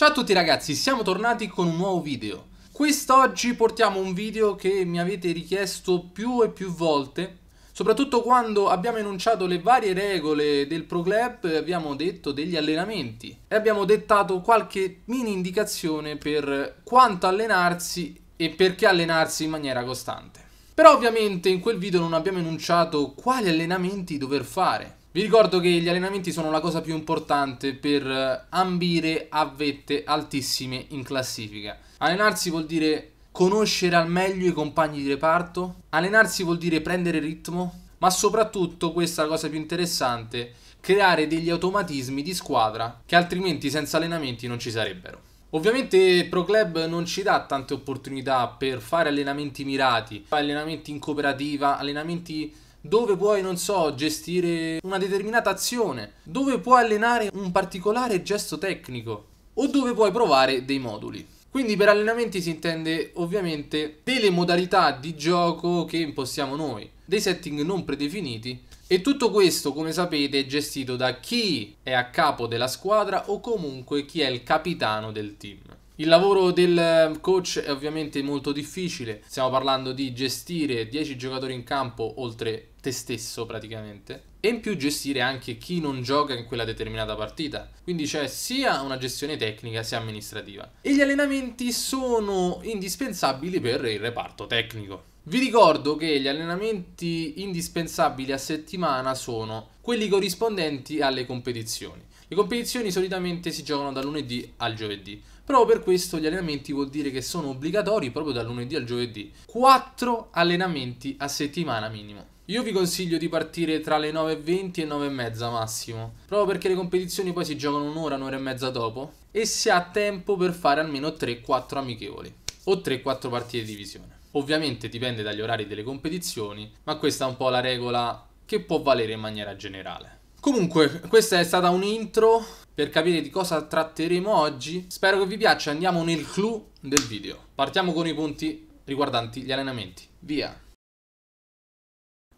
Ciao a tutti ragazzi, siamo tornati con un nuovo video. Quest'oggi portiamo un video che mi avete richiesto più e più volte, soprattutto quando abbiamo enunciato le varie regole del Pro Club, abbiamo detto degli allenamenti e abbiamo dettato qualche mini indicazione per quanto allenarsi e perché allenarsi in maniera costante. Però ovviamente in quel video non abbiamo enunciato quali allenamenti dover fare vi ricordo che gli allenamenti sono la cosa più importante per eh, ambire a vette altissime in classifica. Allenarsi vuol dire conoscere al meglio i compagni di reparto, allenarsi vuol dire prendere ritmo, ma soprattutto, questa è la cosa più interessante, creare degli automatismi di squadra che altrimenti senza allenamenti non ci sarebbero. Ovviamente Pro Club non ci dà tante opportunità per fare allenamenti mirati, allenamenti in cooperativa, allenamenti dove puoi, non so, gestire una determinata azione, dove puoi allenare un particolare gesto tecnico o dove puoi provare dei moduli. Quindi per allenamenti si intende ovviamente delle modalità di gioco che impostiamo noi, dei setting non predefiniti e tutto questo come sapete è gestito da chi è a capo della squadra o comunque chi è il capitano del team. Il lavoro del ehm, coach è ovviamente molto difficile, stiamo parlando di gestire 10 giocatori in campo oltre te stesso praticamente e in più gestire anche chi non gioca in quella determinata partita quindi c'è sia una gestione tecnica sia amministrativa e gli allenamenti sono indispensabili per il reparto tecnico vi ricordo che gli allenamenti indispensabili a settimana sono quelli corrispondenti alle competizioni le competizioni solitamente si giocano da lunedì al giovedì Proprio per questo gli allenamenti vuol dire che sono obbligatori proprio dal lunedì al giovedì. 4 allenamenti a settimana minimo. Io vi consiglio di partire tra le 9.20 e 9.30 massimo, proprio perché le competizioni poi si giocano un'ora, un'ora e mezza dopo e si ha tempo per fare almeno 3-4 amichevoli o 3-4 partite di divisione. Ovviamente dipende dagli orari delle competizioni, ma questa è un po' la regola che può valere in maniera generale. Comunque, questa è stata un intro per capire di cosa tratteremo oggi. Spero che vi piaccia, andiamo nel clou del video. Partiamo con i punti riguardanti gli allenamenti. Via!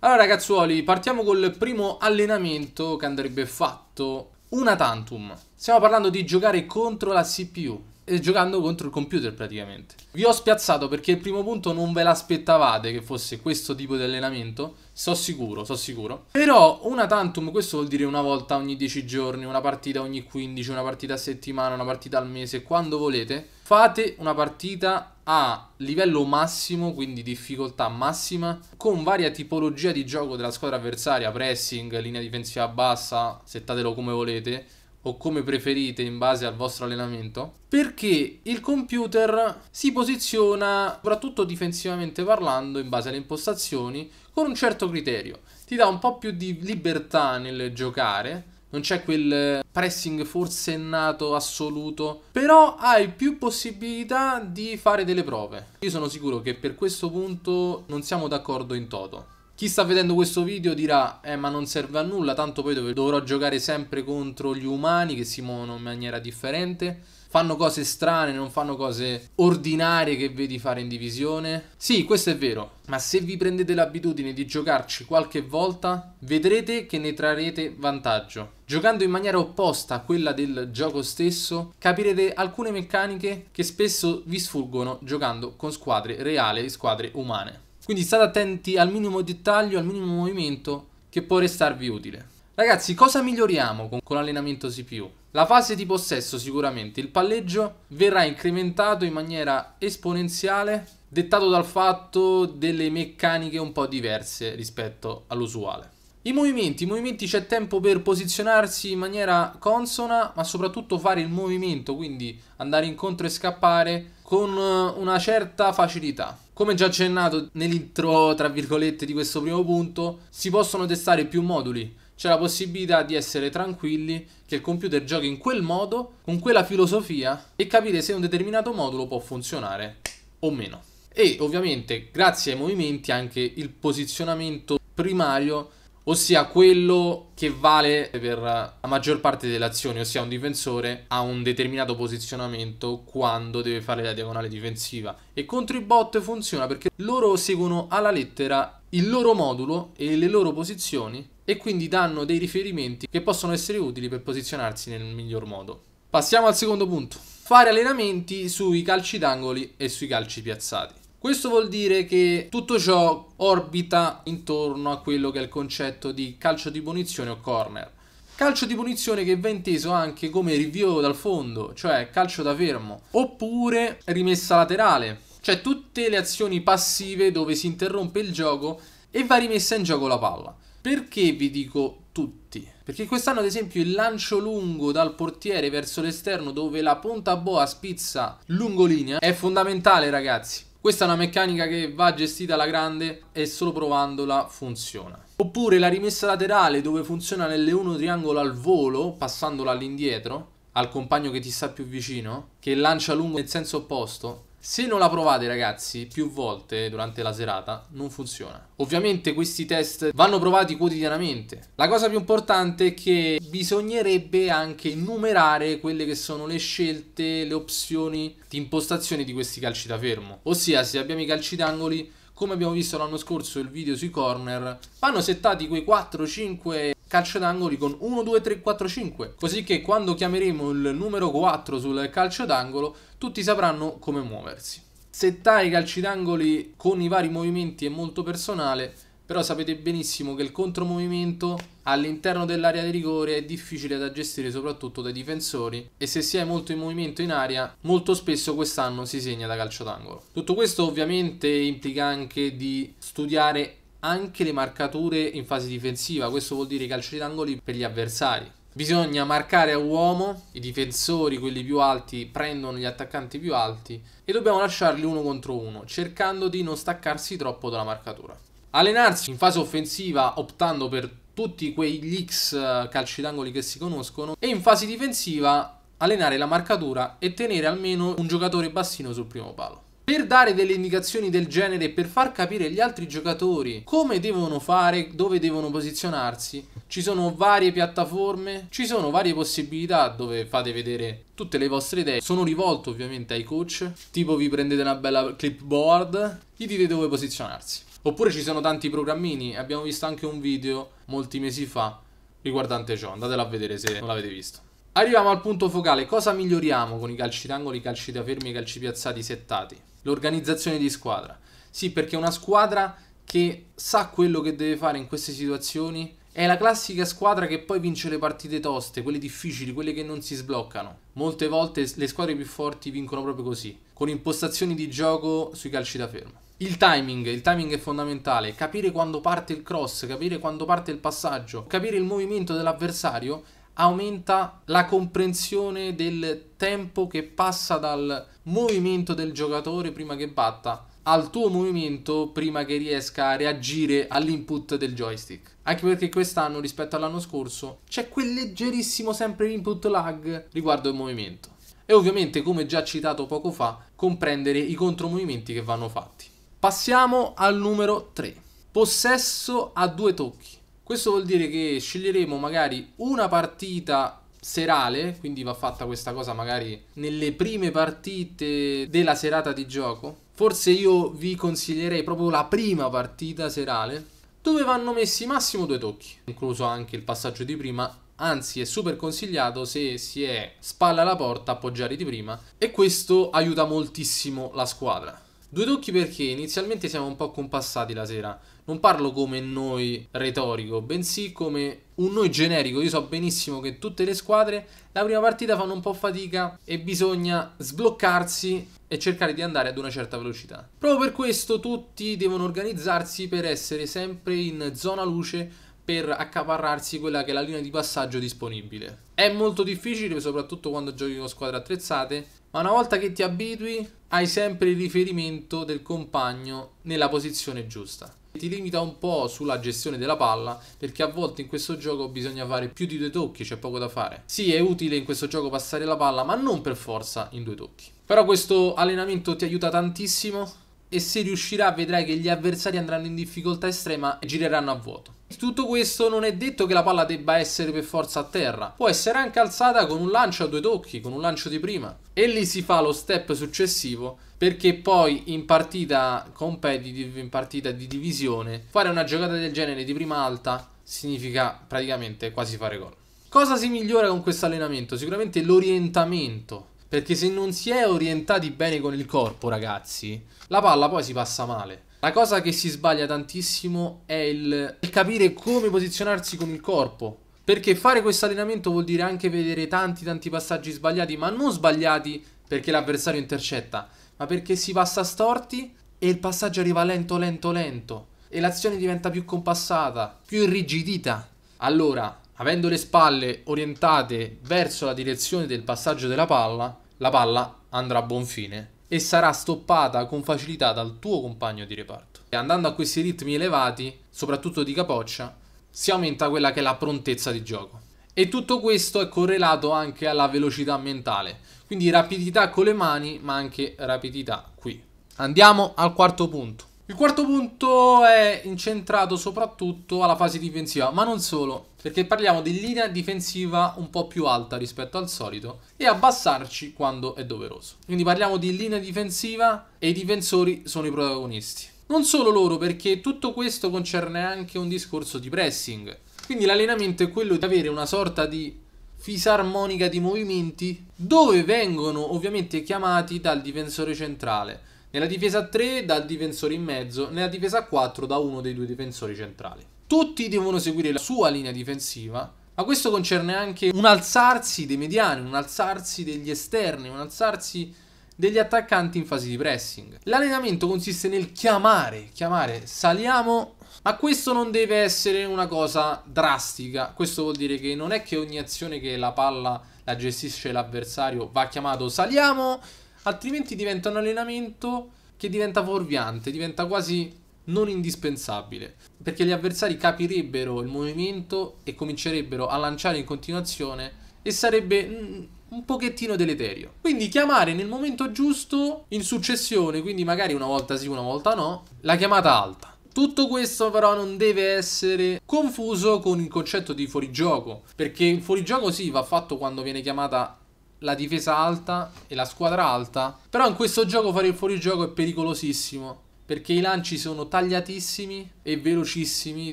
Allora ragazzuoli, partiamo col primo allenamento che andrebbe fatto una tantum. Stiamo parlando di giocare contro la CPU. Eh, giocando contro il computer praticamente. Vi ho spiazzato perché il primo punto non ve l'aspettavate che fosse questo tipo di allenamento, so sicuro, so sicuro. Però una tantum, questo vuol dire una volta ogni 10 giorni, una partita ogni 15, una partita a settimana, una partita al mese, quando volete. Fate una partita a livello massimo, quindi difficoltà massima, con varia tipologia di gioco della squadra avversaria, pressing, linea difensiva bassa, settatelo come volete o come preferite in base al vostro allenamento, perché il computer si posiziona, soprattutto difensivamente parlando, in base alle impostazioni, con un certo criterio. Ti dà un po' più di libertà nel giocare, non c'è quel pressing forsennato assoluto, però hai più possibilità di fare delle prove. Io sono sicuro che per questo punto non siamo d'accordo in toto. Chi sta vedendo questo video dirà, eh ma non serve a nulla, tanto poi dov dovrò giocare sempre contro gli umani che si muovono in maniera differente. Fanno cose strane, non fanno cose ordinarie che vedi fare in divisione. Sì, questo è vero, ma se vi prendete l'abitudine di giocarci qualche volta, vedrete che ne trarrete vantaggio. Giocando in maniera opposta a quella del gioco stesso, capirete alcune meccaniche che spesso vi sfuggono giocando con squadre reali e squadre umane. Quindi state attenti al minimo dettaglio, al minimo movimento che può restarvi utile. Ragazzi, cosa miglioriamo con, con l'allenamento CPU? La fase di possesso sicuramente, il palleggio verrà incrementato in maniera esponenziale, dettato dal fatto delle meccaniche un po' diverse rispetto all'usuale. I movimenti, i movimenti c'è tempo per posizionarsi in maniera consona, ma soprattutto fare il movimento, quindi andare incontro e scappare con eh, una certa facilità. Come già accennato nell'intro, tra virgolette, di questo primo punto, si possono testare più moduli. C'è la possibilità di essere tranquilli che il computer giochi in quel modo, con quella filosofia e capire se un determinato modulo può funzionare o meno. E ovviamente, grazie ai movimenti, anche il posizionamento primario ossia quello che vale per la maggior parte delle azioni, ossia un difensore ha un determinato posizionamento quando deve fare la diagonale difensiva e contro i bot funziona perché loro seguono alla lettera il loro modulo e le loro posizioni e quindi danno dei riferimenti che possono essere utili per posizionarsi nel miglior modo. Passiamo al secondo punto, fare allenamenti sui calci d'angoli e sui calci piazzati. Questo vuol dire che tutto ciò orbita intorno a quello che è il concetto di calcio di punizione o corner. Calcio di punizione che va inteso anche come rivio dal fondo, cioè calcio da fermo, oppure rimessa laterale, cioè tutte le azioni passive dove si interrompe il gioco e va rimessa in gioco la palla. Perché vi dico tutti? Perché quest'anno ad esempio il lancio lungo dal portiere verso l'esterno dove la punta boa spizza lungo linea è fondamentale ragazzi. Questa è una meccanica che va gestita alla grande e solo provandola funziona. Oppure la rimessa laterale dove funziona nell'E1 triangolo al volo, passandola all'indietro, al compagno che ti sta più vicino, che lancia lungo nel senso opposto, se non la provate ragazzi più volte durante la serata non funziona. Ovviamente questi test vanno provati quotidianamente. La cosa più importante è che bisognerebbe anche numerare quelle che sono le scelte, le opzioni di impostazione di questi calci da fermo. Ossia se abbiamo i calci d'angoli come abbiamo visto l'anno scorso il video sui corner, vanno settati quei 4-5 calcio d'angoli con 1, 2, 3, 4, 5. Così che quando chiameremo il numero 4 sul calcio d'angolo, tutti sapranno come muoversi. Settare i calci d'angoli con i vari movimenti è molto personale, però sapete benissimo che il contromovimento all'interno dell'area di rigore è difficile da gestire soprattutto dai difensori e se si è molto in movimento in aria molto spesso quest'anno si segna da calcio d'angolo. Tutto questo ovviamente implica anche di studiare anche le marcature in fase difensiva, questo vuol dire calci d'angoli per gli avversari. Bisogna marcare a uomo, i difensori, quelli più alti, prendono gli attaccanti più alti e dobbiamo lasciarli uno contro uno, cercando di non staccarsi troppo dalla marcatura. Allenarsi in fase offensiva optando per tutti quegli X eh, calci d'angoli che si conoscono e in fase difensiva allenare la marcatura e tenere almeno un giocatore bassino sul primo palo per dare delle indicazioni del genere per far capire agli altri giocatori come devono fare, dove devono posizionarsi. Ci sono varie piattaforme, ci sono varie possibilità dove fate vedere tutte le vostre idee. Sono rivolto ovviamente ai coach, tipo vi prendete una bella clipboard, gli dite dove posizionarsi. Oppure ci sono tanti programmini, abbiamo visto anche un video molti mesi fa riguardante ciò, andatelo a vedere se non l'avete visto. Arriviamo al punto focale, cosa miglioriamo con i calci d'angolo, i calci da fermi, i calci piazzati settati? l'organizzazione di squadra. Sì, perché una squadra che sa quello che deve fare in queste situazioni è la classica squadra che poi vince le partite toste, quelle difficili, quelle che non si sbloccano. Molte volte le squadre più forti vincono proprio così, con impostazioni di gioco sui calci da fermo. Il timing, il timing è fondamentale, capire quando parte il cross, capire quando parte il passaggio, capire il movimento dell'avversario aumenta la comprensione del tempo che passa dal movimento del giocatore prima che batta al tuo movimento prima che riesca a reagire all'input del joystick. Anche perché quest'anno rispetto all'anno scorso c'è quel leggerissimo sempre input lag riguardo il movimento. E ovviamente, come già citato poco fa, comprendere i contromovimenti che vanno fatti. Passiamo al numero 3. Possesso a due tocchi. Questo vuol dire che sceglieremo magari una partita serale, quindi va fatta questa cosa magari nelle prime partite della serata di gioco. Forse io vi consiglierei proprio la prima partita serale dove vanno messi massimo due tocchi, incluso anche il passaggio di prima, anzi è super consigliato se si è spalla alla porta appoggiare di prima e questo aiuta moltissimo la squadra. Due tocchi perché inizialmente siamo un po' compassati la sera. Non parlo come noi retorico, bensì come un noi generico. Io so benissimo che tutte le squadre la prima partita fanno un po' fatica e bisogna sbloccarsi e cercare di andare ad una certa velocità. Proprio per questo tutti devono organizzarsi per essere sempre in zona luce per accaparrarsi quella che è la linea di passaggio disponibile. È molto difficile, soprattutto quando giochi con squadre attrezzate, ma una volta che ti abitui hai sempre il riferimento del compagno nella posizione giusta. Ti limita un po' sulla gestione della palla perché a volte in questo gioco bisogna fare più di due tocchi, c'è poco da fare. Sì, è utile in questo gioco passare la palla, ma non per forza in due tocchi. Però questo allenamento ti aiuta tantissimo e se riuscirà vedrai che gli avversari andranno in difficoltà estrema e gireranno a vuoto. Tutto questo non è detto che la palla debba essere per forza a terra, può essere anche alzata con un lancio a due tocchi, con un lancio di prima. E lì si fa lo step successivo perché poi in partita competitive, in partita di divisione, fare una giocata del genere di prima alta significa praticamente quasi fare gol. Cosa si migliora con questo allenamento? Sicuramente l'orientamento. Perché se non si è orientati bene con il corpo, ragazzi, la palla poi si passa male. La cosa che si sbaglia tantissimo è il, il capire come posizionarsi con il corpo. Perché fare questo allenamento vuol dire anche vedere tanti tanti passaggi sbagliati, ma non sbagliati perché l'avversario intercetta, ma perché si passa storti e il passaggio arriva lento lento lento e l'azione diventa più compassata, più irrigidita. Allora, avendo le spalle orientate verso la direzione del passaggio della palla, la palla andrà a buon fine e sarà stoppata con facilità dal tuo compagno di reparto. E andando a questi ritmi elevati, soprattutto di capoccia, si aumenta quella che è la prontezza di gioco. E tutto questo è correlato anche alla velocità mentale, quindi rapidità con le mani ma anche rapidità qui. Andiamo al quarto punto. Il quarto punto è incentrato soprattutto alla fase difensiva, ma non solo, perché parliamo di linea difensiva un po' più alta rispetto al solito e abbassarci quando è doveroso. Quindi parliamo di linea difensiva e i difensori sono i protagonisti. Non solo loro, perché tutto questo concerne anche un discorso di pressing. Quindi l'allenamento è quello di avere una sorta di fisarmonica di movimenti dove vengono ovviamente chiamati dal difensore centrale nella difesa 3 dal difensore in mezzo, nella difesa 4 da uno dei due difensori centrali. Tutti devono seguire la sua linea difensiva, ma questo concerne anche un alzarsi dei mediani, un alzarsi degli esterni, un alzarsi degli attaccanti in fase di pressing. L'allenamento consiste nel chiamare, chiamare, saliamo, ma questo non deve essere una cosa drastica. Questo vuol dire che non è che ogni azione che la palla la gestisce l'avversario va chiamato saliamo, altrimenti diventa un allenamento che diventa fuorviante, diventa quasi non indispensabile, perché gli avversari capirebbero il movimento e comincerebbero a lanciare in continuazione e sarebbe un pochettino deleterio. Quindi chiamare nel momento giusto, in successione, quindi magari una volta sì, una volta no, la chiamata alta. Tutto questo però non deve essere confuso con il concetto di fuorigioco, perché il fuorigioco sì va fatto quando viene chiamata la difesa alta e la squadra alta. Però in questo gioco fare il fuorigioco è pericolosissimo. Perché i lanci sono tagliatissimi e velocissimi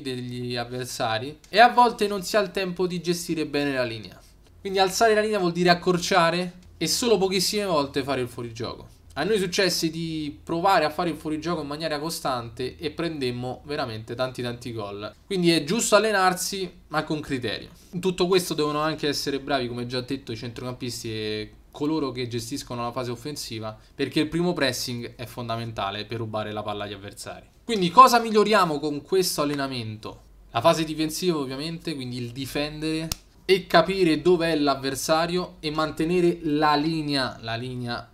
degli avversari. E a volte non si ha il tempo di gestire bene la linea. Quindi alzare la linea vuol dire accorciare e solo pochissime volte fare il fuorigioco. A noi successe di provare a fare il fuorigioco in maniera costante e prendemmo veramente tanti tanti gol. Quindi è giusto allenarsi ma con criterio. In tutto questo devono anche essere bravi, come già detto, i centrocampisti e coloro che gestiscono la fase offensiva perché il primo pressing è fondamentale per rubare la palla agli avversari. Quindi cosa miglioriamo con questo allenamento? La fase difensiva ovviamente, quindi il difendere e capire dov'è l'avversario e mantenere la linea, la linea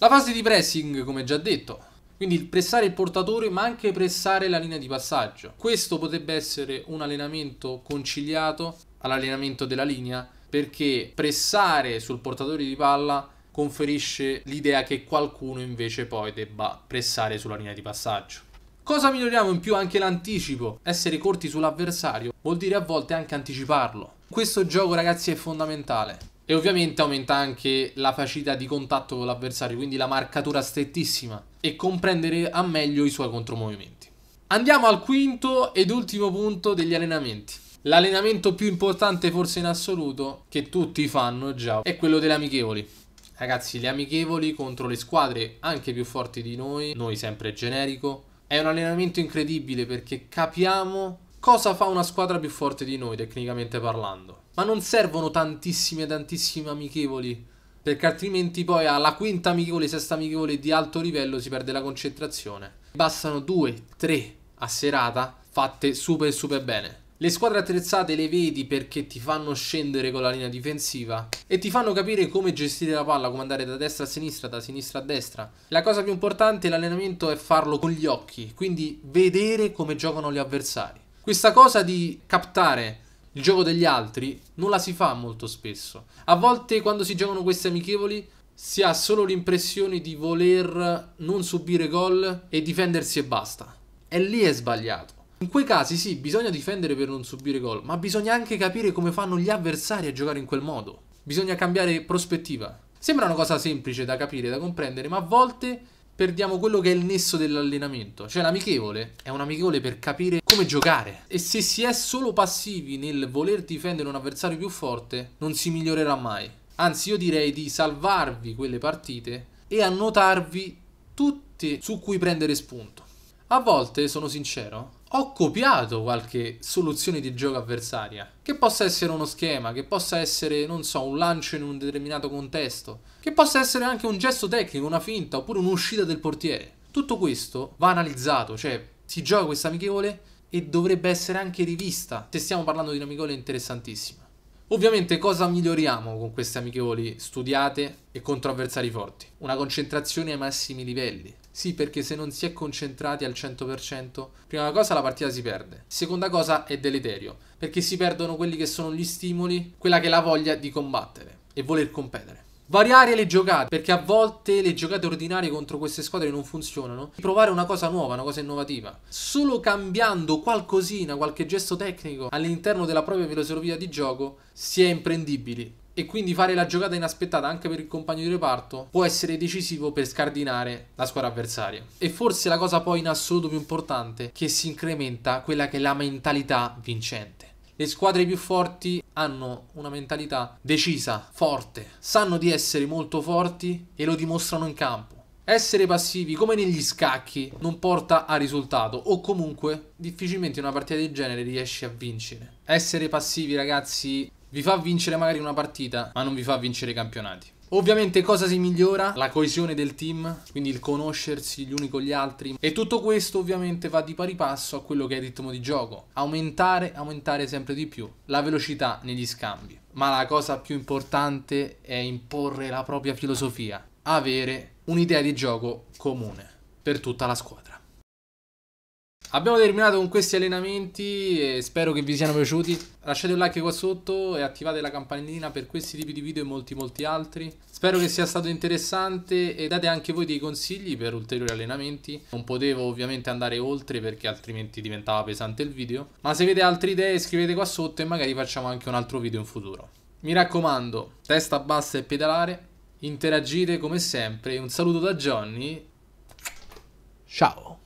la fase di pressing, come già detto, quindi pressare il portatore ma anche pressare la linea di passaggio. Questo potrebbe essere un allenamento conciliato all'allenamento della linea perché pressare sul portatore di palla conferisce l'idea che qualcuno invece poi debba pressare sulla linea di passaggio. Cosa miglioriamo in più anche l'anticipo? Essere corti sull'avversario vuol dire a volte anche anticiparlo. Questo gioco ragazzi è fondamentale. E ovviamente aumenta anche la facilità di contatto con l'avversario, quindi la marcatura strettissima e comprendere a meglio i suoi contromovimenti. Andiamo al quinto ed ultimo punto degli allenamenti. L'allenamento più importante forse in assoluto che tutti fanno già è quello delle amichevoli. Ragazzi, le amichevoli contro le squadre anche più forti di noi, noi sempre generico, è un allenamento incredibile perché capiamo cosa fa una squadra più forte di noi tecnicamente parlando ma non servono tantissime, tantissime amichevoli. Perché altrimenti poi alla quinta amichevole, sesta amichevole di alto livello si perde la concentrazione. Bastano due, tre a serata fatte super super bene. Le squadre attrezzate le vedi perché ti fanno scendere con la linea difensiva e ti fanno capire come gestire la palla, come andare da destra a sinistra, da sinistra a destra. La cosa più importante l'allenamento è farlo con gli occhi, quindi vedere come giocano gli avversari. Questa cosa di captare il gioco degli altri non la si fa molto spesso. A volte quando si giocano questi amichevoli si ha solo l'impressione di voler non subire gol e difendersi e basta. E lì è sbagliato. In quei casi sì, bisogna difendere per non subire gol, ma bisogna anche capire come fanno gli avversari a giocare in quel modo. Bisogna cambiare prospettiva. Sembra una cosa semplice da capire, da comprendere, ma a volte perdiamo quello che è il nesso dell'allenamento. Cioè l'amichevole è un amichevole per capire come giocare. E se si è solo passivi nel voler difendere un avversario più forte, non si migliorerà mai. Anzi, io direi di salvarvi quelle partite e annotarvi tutte su cui prendere spunto. A volte, sono sincero, ho copiato qualche soluzione di gioco avversaria, che possa essere uno schema, che possa essere, non so, un lancio in un determinato contesto, che possa essere anche un gesto tecnico, una finta oppure un'uscita del portiere. Tutto questo va analizzato, cioè si gioca questa amichevole e dovrebbe essere anche rivista, se stiamo parlando di un'amichevole interessantissima. Ovviamente cosa miglioriamo con queste amichevoli studiate e contro avversari forti? Una concentrazione ai massimi livelli, sì, perché se non si è concentrati al 100%, prima cosa la partita si perde. Seconda cosa è deleterio, perché si perdono quelli che sono gli stimoli, quella che è la voglia di combattere e voler competere. Variare le giocate, perché a volte le giocate ordinarie contro queste squadre non funzionano. Provare una cosa nuova, una cosa innovativa. Solo cambiando qualcosina, qualche gesto tecnico all'interno della propria filosofia di gioco, si è imprendibili e quindi fare la giocata inaspettata anche per il compagno di reparto può essere decisivo per scardinare la squadra avversaria. E forse la cosa poi in assoluto più importante che si incrementa quella che è la mentalità vincente. Le squadre più forti hanno una mentalità decisa, forte, sanno di essere molto forti e lo dimostrano in campo. Essere passivi come negli scacchi non porta a risultato o comunque difficilmente una partita del genere riesci a vincere. Essere passivi ragazzi vi fa vincere magari una partita, ma non vi fa vincere i campionati. Ovviamente cosa si migliora? La coesione del team, quindi il conoscersi gli uni con gli altri e tutto questo ovviamente va di pari passo a quello che è il ritmo di gioco, aumentare, aumentare sempre di più la velocità negli scambi. Ma la cosa più importante è imporre la propria filosofia, avere un'idea di gioco comune per tutta la squadra. Abbiamo terminato con questi allenamenti e spero che vi siano piaciuti. Lasciate un like qua sotto e attivate la campanellina per questi tipi di video e molti molti altri. Spero che sia stato interessante e date anche voi dei consigli per ulteriori allenamenti. Non potevo ovviamente andare oltre perché altrimenti diventava pesante il video. Ma se avete altre idee scrivete qua sotto e magari facciamo anche un altro video in futuro. Mi raccomando, testa bassa e pedalare. Interagite come sempre. Un saluto da Johnny. Ciao.